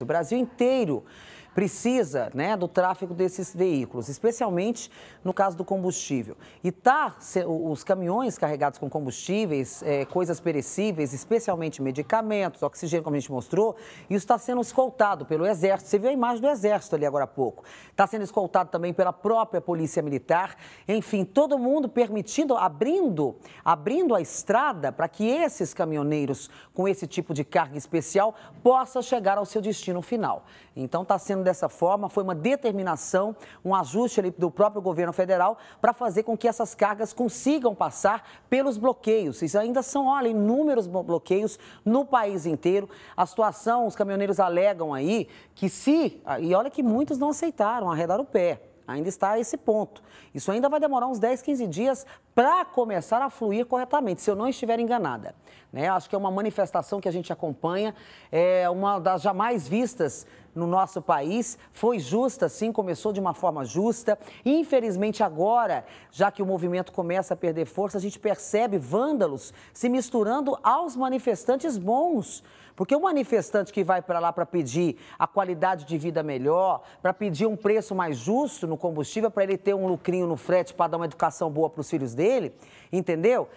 do Brasil inteiro precisa né, do tráfego desses veículos, especialmente no caso do combustível. E tá, os caminhões carregados com combustíveis, é, coisas perecíveis, especialmente medicamentos, oxigênio, como a gente mostrou, isso está sendo escoltado pelo Exército. Você viu a imagem do Exército ali agora há pouco. Está sendo escoltado também pela própria Polícia Militar. Enfim, todo mundo permitindo, abrindo, abrindo a estrada para que esses caminhoneiros com esse tipo de carga especial possa chegar ao seu destino final. Então está sendo dessa forma, foi uma determinação, um ajuste ali do próprio governo federal para fazer com que essas cargas consigam passar pelos bloqueios. isso ainda são, olha, inúmeros bloqueios no país inteiro. A situação, os caminhoneiros alegam aí que se, ah, e olha que muitos não aceitaram, arredar o pé. Ainda está a esse ponto. Isso ainda vai demorar uns 10, 15 dias para começar a fluir corretamente, se eu não estiver enganada. Né? Acho que é uma manifestação que a gente acompanha, é uma das jamais vistas no nosso país. Foi justa, sim, começou de uma forma justa. Infelizmente, agora, já que o movimento começa a perder força, a gente percebe vândalos se misturando aos manifestantes bons. Porque o manifestante que vai para lá para pedir a qualidade de vida melhor, para pedir um preço mais justo no combustível, para ele ter um lucrinho no frete para dar uma educação boa para os filhos dele, entendeu?